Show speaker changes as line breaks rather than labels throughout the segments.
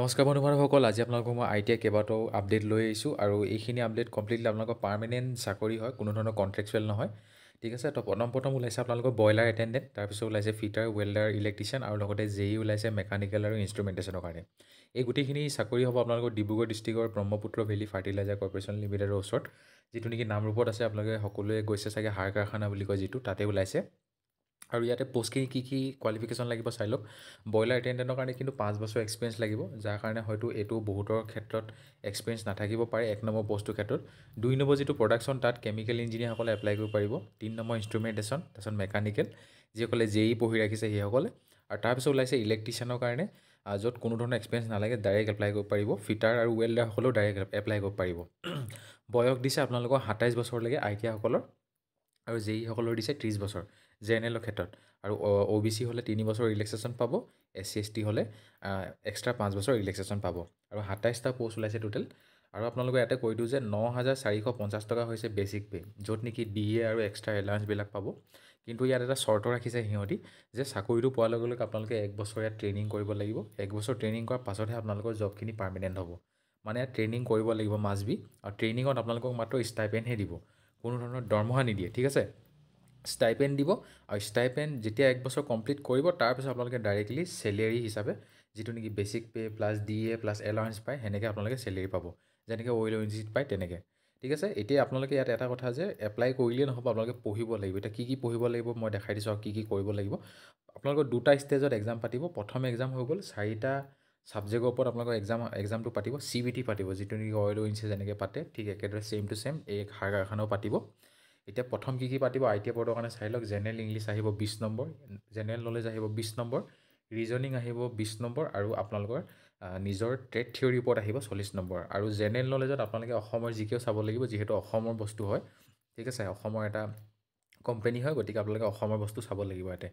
নমস্কাৰ বন্ধু বান্ধৱসকল আজি আপোনালোকক মই আই টি আই কেইবাটাও আপডেট লৈ আহিছোঁ আৰু এইখিনি আপডেট কমপ্লিটলি আপোনালোকৰ পাৰ্মানেণ্ট চাকৰি হয় কোনো ধৰণৰ কণ্ট্ৰেকচুৱেল নহয় ঠিক আছে তো প্ৰথম প্ৰথম ওলাইছে আপোনালোকৰ ব্ৰইলাৰ এটেণ্ডেণ্ট তাৰপিছত ওলাইছে ফিটাৰ ৱেল্ডাৰ ইলেক্ট্ৰিচিয়ান আৰু লগতে জে ই ওলাইছে মেকানিকেল আৰু ইনষ্ট্ৰুমেণ্টেশ্যনৰ কাৰণে এই গোটেইখিনি চাকৰি হ'ব আপোনালোকৰ ডিব্ৰুগড় ডিষ্ট্ৰিক্টৰ ব্ৰহ্মপুত্ৰ ভেলী ফাৰ্টিলাইজাৰ কৰ্পৰেশ্যন লিমিটেডৰ ওচৰত যিটো নেকি নামৰূপত আছে আপোনালোকে সকলোৱে গৈছে চাগে সাৰ কাৰখানা বুলি কয় যিটো তাতে ওলাইছে আৰু ইয়াতে পষ্টখিনি কি কি কোৱালিফিকেশ্যন লাগিব চাই লওক ব্ৰইলাৰ এটেণ্ডেণ্টৰ কাৰণে কিন্তু পাঁচ বছৰ এক্সপিৰিয়েঞ্চ লাগিব যাৰ কাৰণে হয়তো এইটো বহুতৰ ক্ষেত্ৰত এক্সপেৰিয়েঞ্চ নাথাকিব পাৰে এক নম্বৰ পষ্টটোৰ ক্ষেত্ৰত দুই নম্বৰ যিটো প্ৰডাকশ্যন তাত কেমিকেল ইঞ্জিনিয়াৰসকলে এপ্লাই কৰিব পাৰিব তিনি নম্বৰ ইনষ্ট্ৰুমেণ্টেশ্যন তাৰপিছত মেকানিকেল যিসকলে জে ই পঢ়ি ৰাখিছে সেইসকলে আৰু তাৰপিছত ওলাইছে ইলেক্ট্ৰিচিয়ানৰ কাৰণে য'ত কোনো ধৰণৰ এক্সপেৰিয়েঞ্চ নালাগে ডাইৰেক্ট এপ্লাই কৰিব পাৰিব ফিটাৰ আৰু ৱেল্ডাৰসকলেও ডাইৰেক্ট এপ্লাই কৰিব পাৰিব বয়স দিছে আপোনালোকৰ সাতাইছ বছৰলৈকে আই আৰু জে ইসকলৰ দিছে ত্ৰিছ বছৰ জে এন এলৰ ক্ষেত্ৰত আৰু অ' বি চি হ'লে তিনি বছৰ ৰিলেক্সেশ্যন পাব এছ চি এছ টি হ'লে এক্সট্ৰা পাঁচ বছৰ ৰিলেক্সেশ্যন পাব আৰু সাতাইছটা প'ষ্ট ওলাইছে টোটেল আৰু আপোনালোকে ইয়াতে কৈ দিওঁ যে ন হাজাৰ চাৰিশ পঞ্চাছ টকা হৈছে বেচিক পে' য'ত নেকি ডি এ আৰু এক্সট্ৰা এলাউন্সবিলাক পাব কিন্তু ইয়াত এটা চৰ্ত ৰাখিছে সিহঁতি যে চাকৰিটো পোৱাৰ লগে লগে আপোনালোকে এক বছৰ ইয়াত ট্ৰেইনিং কৰিব লাগিব এক বছৰ ট্ৰেইনিং কৰাৰ পাছতহে আপোনালোকৰ জবখিনি পাৰ্মানেণ্ট হ'ব মানে ইয়াত ট্ৰেইনিং কৰিব লাগিব মাজবি আৰু ট্ৰেইনিঙত আপোনালোকক মাত্ৰ ষ্টাইপেণ্টহে দিব কোনো ধৰণৰ দৰমহা নিদিয়ে ঠিক আছে ষ্টাইপেন দিব আৰু ষ্টাইপেন যেতিয়া এক বছৰ কমপ্লিট কৰিব তাৰপিছত আপোনালোকে ডাইৰেক্টলি চেলেৰী হিচাপে যিটো নেকি basic pay' plus D A plus allowance পায় সেনেকৈ আপোনালোকে চেলেৰী পাব যেনেকৈ অইল ইঞ্জিট পায় তেনেকৈ ঠিক আছে এতিয়া আপোনালোকে ইয়াত এটা কথা যে এপ্লাই কৰিলেই নহ'ব আপোনালোকে পঢ়িব লাগিব এতিয়া কি কি পঢ়িব লাগিব মই দেখাই দিছোঁ আৰু কি কি কৰিব লাগিব আপোনালোকৰ দুটা ষ্টেজত এক্সাম পাতিব প্ৰথম এক্সাম হৈ গ'ল চাৰিটা ছাবজেক্টৰ ওপৰত আপোনালোকৰ এক্সাম একজামটো পাতিব চি বি টি পাতিব যিটো নেকি অইল ইঞ্চে যেনেকৈ পাতে ঠিক একেদৰে ছেম টু ছেম এই সাৰ কাৰখানাও পাতিব এতিয়া প্ৰথম কি কি পাতিব আই টি আই বৰ্ডৰ কাৰণে চাই লওক জেনেৰেল ইংলিছ আহিব বিছ নম্বৰ জেনেৰেল নলেজ আহিব বিছ নম্বৰ ৰিজনিং আহিব বিছ নম্বৰ আৰু আপোনালোকৰ নিজৰ ট্ৰেড থিয়ৰীৰ ওপৰত আহিব চল্লিছ নম্বৰ আৰু জেনেৰেল নলেজত আপোনালোকে অসমৰ জিকেও চাব লাগিব যিহেতু অসমৰ বস্তু হয় ঠিক আছে অসমৰ এটা কোম্পেনী হয় গতিকে আপোনালোকে অসমৰ বস্তু চাব লাগিব ইয়াতে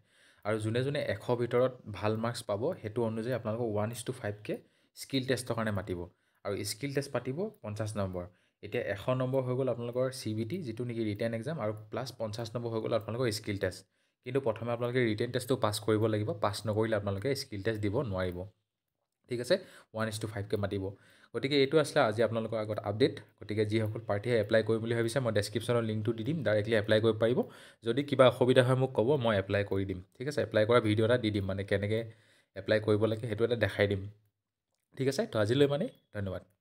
আৰু যোনে যোনে এশ ভিতৰত ভাল মাৰ্কছ পাব সেইটো অনুযায়ী আপোনালোকৰ ওৱান ইজ টু ফাইভ কে স্কিল টেষ্টৰ কাৰণে মাতিব আৰু স্কিল টেষ্ট পাতিব পঞ্চাছ নম্বৰ এতিয়া এশ নম্বৰ হৈ গ'ল আপোনালোকৰ চি বি টি যিটো নেকি ৰিটাৰ্ণ এক্সাম আৰু প্লাছ পঞ্চাছ নম্বৰ হৈ গ'ল আপোনালোকৰ স্কিল টেষ্ট কিন্তু প্ৰথমে আপোনালোকে ৰিটাৰ্ণ টেষ্টটো পাছ কৰিব লাগিব পাছ নকৰিলে আপোনালোকে স্কিল টেষ্ট দিব নোৱাৰিব ঠিক আছে ওৱান ইজ টু ফাইভকে মাতিব গতিকে এইটো আছিলে আজি আপোনালোকৰ আগত আপডেট গতিকে যিসকল প্ৰাৰ্থীয়ে এপ্লাই কৰিম বুলি ভাবিছে মই ডেছক্ৰিপশ্যনৰ লিংকটো দি দিম ডাইৰেক্টলি এপ্লাই কৰিব পাৰিব যদি কিবা অসুবিধা হয় মোক ক'ব মই এপ্লাই কৰি দিম ঠিক আছে এপ্লাই কৰা ভিডিঅ' এটা দি দিম মানে কেনেকৈ এপ্লাই কৰিব লাগে সেইটো এটা দেখাই দিম ঠিক আছে ত' আজিলৈ মানে ধন্যবাদ